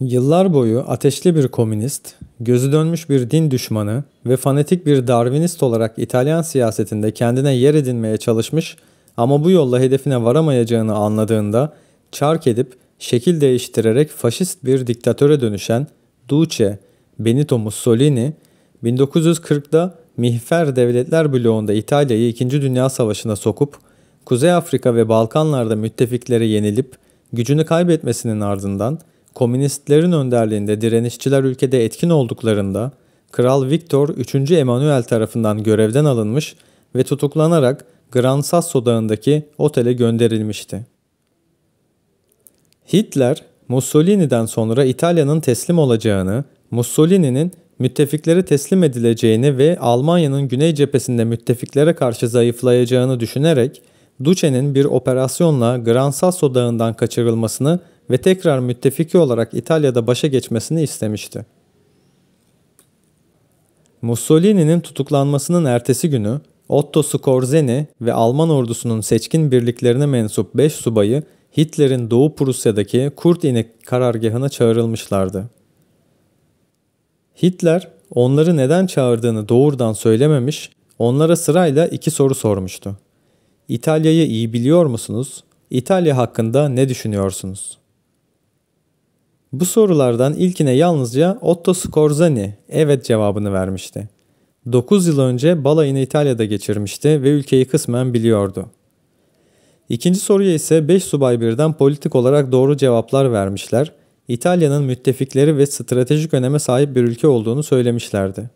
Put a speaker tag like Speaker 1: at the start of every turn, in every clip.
Speaker 1: Yıllar boyu ateşli bir komünist, gözü dönmüş bir din düşmanı ve fanatik bir Darwinist olarak İtalyan siyasetinde kendine yer edinmeye çalışmış ama bu yolla hedefine varamayacağını anladığında çark edip şekil değiştirerek faşist bir diktatöre dönüşen Duce Benito Mussolini 1940'da Mihfer Devletler Bloğu'nda İtalya'yı 2. Dünya Savaşı'na sokup Kuzey Afrika ve Balkanlarda müttefikleri yenilip gücünü kaybetmesinin ardından komünistlerin önderliğinde direnişçiler ülkede etkin olduklarında Kral Viktor 3. Emanuel tarafından görevden alınmış ve tutuklanarak Gran Sasso Dağı'ndaki otele gönderilmişti. Hitler, Mussolini'den sonra İtalya'nın teslim olacağını, Mussolini'nin müttefiklere teslim edileceğini ve Almanya'nın güney cephesinde müttefiklere karşı zayıflayacağını düşünerek Duce'nin bir operasyonla Gran Sasso Dağı'ndan kaçırılmasını ve tekrar müttefiki olarak İtalya'da başa geçmesini istemişti. Mussolini'nin tutuklanmasının ertesi günü Otto Skorzeny ve Alman ordusunun seçkin birliklerine mensup 5 subayı Hitler'in Doğu Prusya'daki Kurt İnek karargahına çağrılmışlardı. Hitler onları neden çağırdığını doğrudan söylememiş, onlara sırayla iki soru sormuştu. İtalya'yı iyi biliyor musunuz? İtalya hakkında ne düşünüyorsunuz?'' Bu sorulardan ilkine yalnızca Otto Scorzani evet cevabını vermişti. 9 yıl önce balayını İtalya'da geçirmişti ve ülkeyi kısmen biliyordu. İkinci soruya ise 5 subay birden politik olarak doğru cevaplar vermişler, İtalya'nın müttefikleri ve stratejik öneme sahip bir ülke olduğunu söylemişlerdi.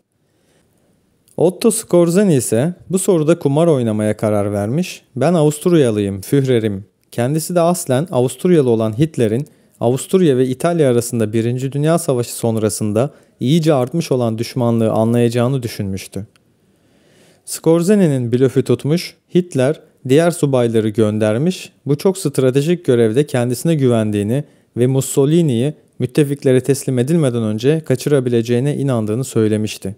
Speaker 1: Otto Skorzani ise bu soruda kumar oynamaya karar vermiş, ben Avusturyalıyım, Führerim. Kendisi de aslen Avusturyalı olan Hitler'in Avusturya ve İtalya arasında Birinci Dünya Savaşı sonrasında iyice artmış olan düşmanlığı anlayacağını düşünmüştü. Skorzene'nin blöfü tutmuş, Hitler diğer subayları göndermiş, bu çok stratejik görevde kendisine güvendiğini ve Mussolini'yi müttefiklere teslim edilmeden önce kaçırabileceğine inandığını söylemişti.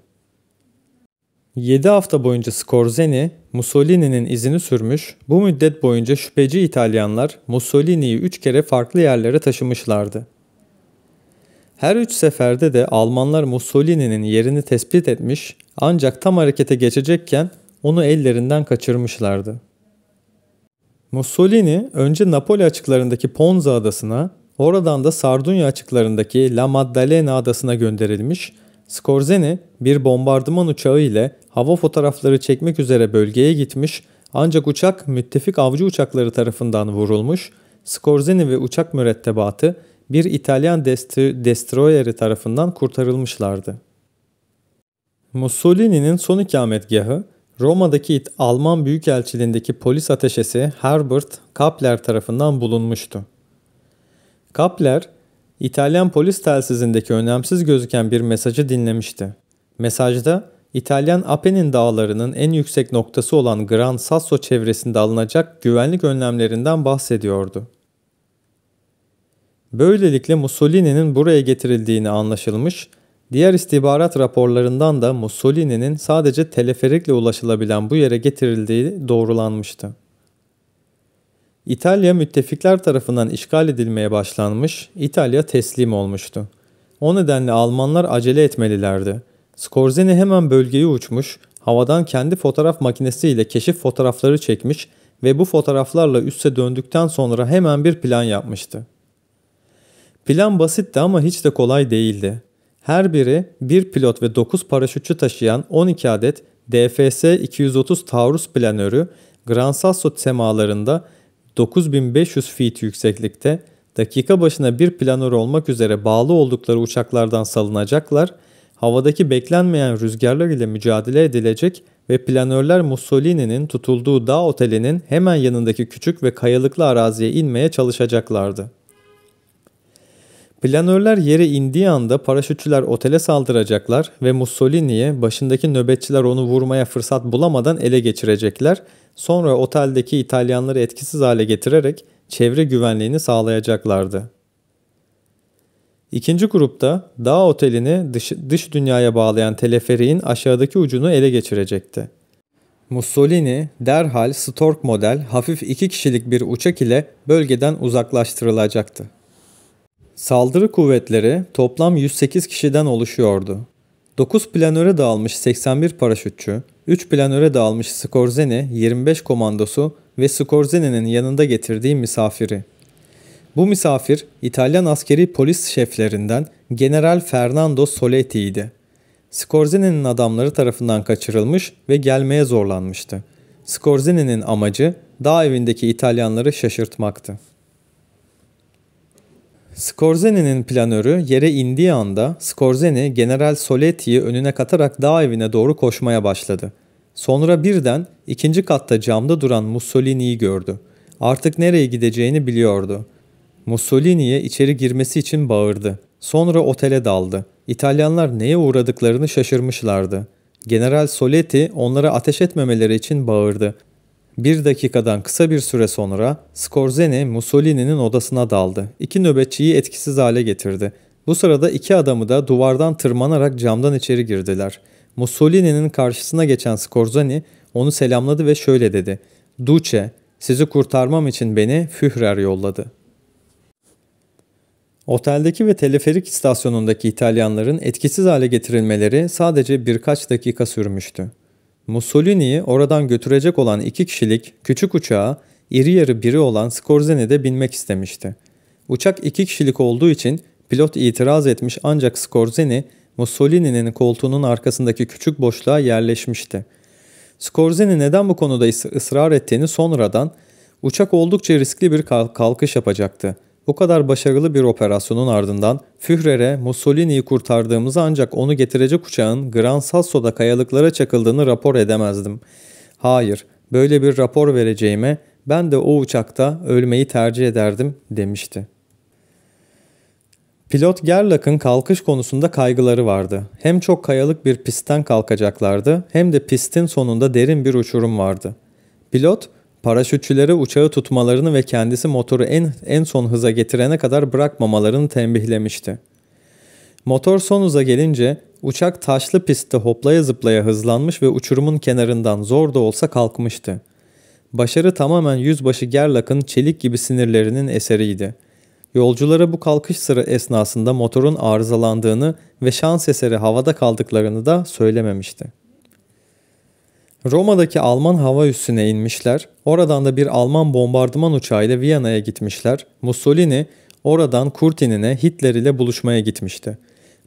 Speaker 1: 7 hafta boyunca Scorzeni, Mussolini'nin izini sürmüş, bu müddet boyunca şüpheci İtalyanlar Mussolini'yi 3 kere farklı yerlere taşımışlardı. Her üç seferde de Almanlar Mussolini'nin yerini tespit etmiş ancak tam harekete geçecekken onu ellerinden kaçırmışlardı. Mussolini önce Napoli açıklarındaki Ponza adasına, oradan da Sardunya açıklarındaki La Maddalena adasına gönderilmiş Scorzene bir bombardıman uçağı ile hava fotoğrafları çekmek üzere bölgeye gitmiş ancak uçak müttefik avcı uçakları tarafından vurulmuş, Scorzene ve uçak mürettebatı bir İtalyan dest destroyeri tarafından kurtarılmışlardı. Mussolini'nin son ikametgahı Roma'daki Alman Büyükelçiliğindeki polis ateşesi Herbert Kapler tarafından bulunmuştu. Kapler, İtalyan polis telsizindeki önemsiz gözüken bir mesajı dinlemişti. Mesajda İtalyan Apennin dağlarının en yüksek noktası olan Gran Sasso çevresinde alınacak güvenlik önlemlerinden bahsediyordu. Böylelikle Mussolini'nin buraya getirildiğini anlaşılmış, diğer istihbarat raporlarından da Mussolini'nin sadece teleferikle ulaşılabilen bu yere getirildiği doğrulanmıştı. İtalya müttefikler tarafından işgal edilmeye başlanmış, İtalya teslim olmuştu. O nedenle Almanlar acele etmelilerdi. Scorzini hemen bölgeyi uçmuş, havadan kendi fotoğraf makinesiyle keşif fotoğrafları çekmiş ve bu fotoğraflarla üsse döndükten sonra hemen bir plan yapmıştı. Plan basitti ama hiç de kolay değildi. Her biri bir pilot ve 9 paraşütçü taşıyan 12 adet DFS-230 Taurus planörü Gran Sasso semalarında 9500 feet yükseklikte dakika başına bir planör olmak üzere bağlı oldukları uçaklardan salınacaklar, havadaki beklenmeyen rüzgarlar ile mücadele edilecek ve planörler Mussolini'nin tutulduğu dağ otelinin hemen yanındaki küçük ve kayalıklı araziye inmeye çalışacaklardı. Planörler yere indiği anda paraşütçüler otele saldıracaklar ve Mussolini'ye başındaki nöbetçiler onu vurmaya fırsat bulamadan ele geçirecekler. Sonra oteldeki İtalyanları etkisiz hale getirerek çevre güvenliğini sağlayacaklardı. İkinci grupta dağ otelini dış, dış dünyaya bağlayan teleferiğin aşağıdaki ucunu ele geçirecekti. Mussolini derhal Stork model hafif iki kişilik bir uçak ile bölgeden uzaklaştırılacaktı. Saldırı kuvvetleri toplam 108 kişiden oluşuyordu. 9 planöre dağılmış 81 paraşütçü, 3 planöre dağılmış Skorzeni 25 komandosu ve Skorzeni'nin yanında getirdiği misafiri. Bu misafir İtalyan askeri polis şeflerinden General Fernando Soletti idi. Skorzeni'nin adamları tarafından kaçırılmış ve gelmeye zorlanmıştı. Skorzeni'nin amacı dağ evindeki İtalyanları şaşırtmaktı. Scorsese'nin planörü yere indiği anda Scorsese General Soletti'yi önüne katarak dağ evine doğru koşmaya başladı. Sonra birden ikinci katta camda duran Mussolini'yi gördü. Artık nereye gideceğini biliyordu. Mussolini'ye içeri girmesi için bağırdı. Sonra otele daldı. İtalyanlar neye uğradıklarını şaşırmışlardı. General Soletti onlara ateş etmemeleri için bağırdı. Bir dakikadan kısa bir süre sonra Scorzeni Mussolini'nin odasına daldı. İki nöbetçiyi etkisiz hale getirdi. Bu sırada iki adamı da duvardan tırmanarak camdan içeri girdiler. Mussolini'nin karşısına geçen Scorzani onu selamladı ve şöyle dedi. Duce, sizi kurtarmam için beni Führer yolladı. Oteldeki ve teleferik istasyonundaki İtalyanların etkisiz hale getirilmeleri sadece birkaç dakika sürmüştü. Mussolini'yi oradan götürecek olan iki kişilik küçük uçağa iri yarı biri olan Scorzene'de binmek istemişti. Uçak iki kişilik olduğu için pilot itiraz etmiş ancak Scorzini, Mussolini'nin koltuğunun arkasındaki küçük boşluğa yerleşmişti. Scorzini neden bu konuda ısrar ettiğini sonradan uçak oldukça riskli bir kalkış yapacaktı. Bu kadar başarılı bir operasyonun ardından Führer'e Mussolini'yi kurtardığımızı ancak onu getirecek uçağın Gran Sasso'da kayalıklara çakıldığını rapor edemezdim. Hayır, böyle bir rapor vereceğime ben de o uçakta ölmeyi tercih ederdim demişti. Pilot Gerlach'ın kalkış konusunda kaygıları vardı. Hem çok kayalık bir pistten kalkacaklardı hem de pistin sonunda derin bir uçurum vardı. Pilot paraşütçülere uçağı tutmalarını ve kendisi motoru en, en son hıza getirene kadar bırakmamalarını tembihlemişti. Motor son hıza gelince uçak taşlı pistte hoplaya zıplaya hızlanmış ve uçurumun kenarından zor da olsa kalkmıştı. Başarı tamamen yüzbaşı Gerlach'ın çelik gibi sinirlerinin eseriydi. Yolculara bu kalkış sıra esnasında motorun arızalandığını ve şans eseri havada kaldıklarını da söylememişti. Roma'daki Alman hava üssüne inmişler, oradan da bir Alman bombardıman uçağıyla Viyana'ya gitmişler. Mussolini oradan Kurtinine Hitler ile buluşmaya gitmişti.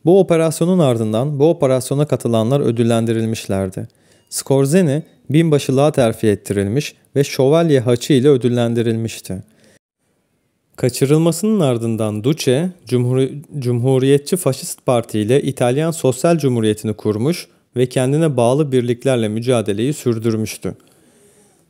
Speaker 1: Bu operasyonun ardından bu operasyona katılanlar ödüllendirilmişlerdi. Scorzeni binbaşılığa terfi ettirilmiş ve şövalye haçı ile ödüllendirilmişti. Kaçırılmasının ardından Duce, Cumhur Cumhuriyetçi Faşist Parti ile İtalyan Sosyal Cumhuriyeti'ni kurmuş ve kendine bağlı birliklerle mücadeleyi sürdürmüştü.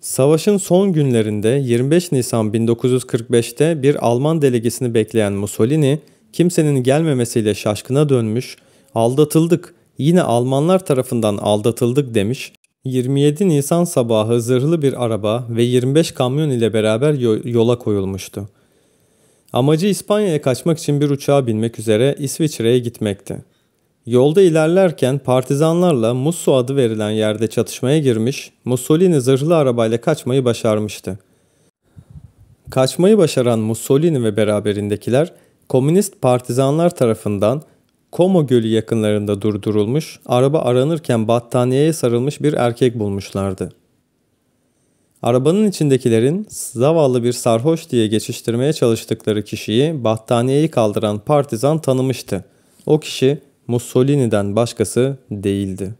Speaker 1: Savaşın son günlerinde 25 Nisan 1945'te bir Alman delegesini bekleyen Mussolini, kimsenin gelmemesiyle şaşkına dönmüş, aldatıldık, yine Almanlar tarafından aldatıldık demiş 27 Nisan sabahı zırhlı bir araba ve 25 kamyon ile beraber yola koyulmuştu. Amacı İspanya'ya kaçmak için bir uçağa binmek üzere İsviçre'ye gitmekti. Yolda ilerlerken partizanlarla Musso adı verilen yerde çatışmaya girmiş, Mussolini zırhlı arabayla kaçmayı başarmıştı. Kaçmayı başaran Mussolini ve beraberindekiler komünist partizanlar tarafından Como Gölü yakınlarında durdurulmuş, araba aranırken battaniyeye sarılmış bir erkek bulmuşlardı. Arabanın içindekilerin zavallı bir sarhoş diye geçiştirmeye çalıştıkları kişiyi battaniyeyi kaldıran partizan tanımıştı. O kişi Mussolini'den başkası değildi.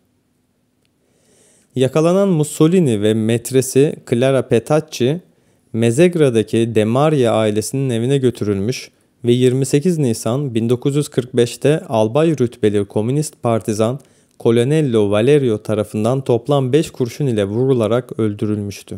Speaker 1: Yakalanan Mussolini ve metresi Clara Petacci, Mezegra'daki Demaria ailesinin evine götürülmüş ve 28 Nisan 1945'te albay rütbeli komünist partizan Colonello Valerio tarafından toplam 5 kurşun ile vurularak öldürülmüştü.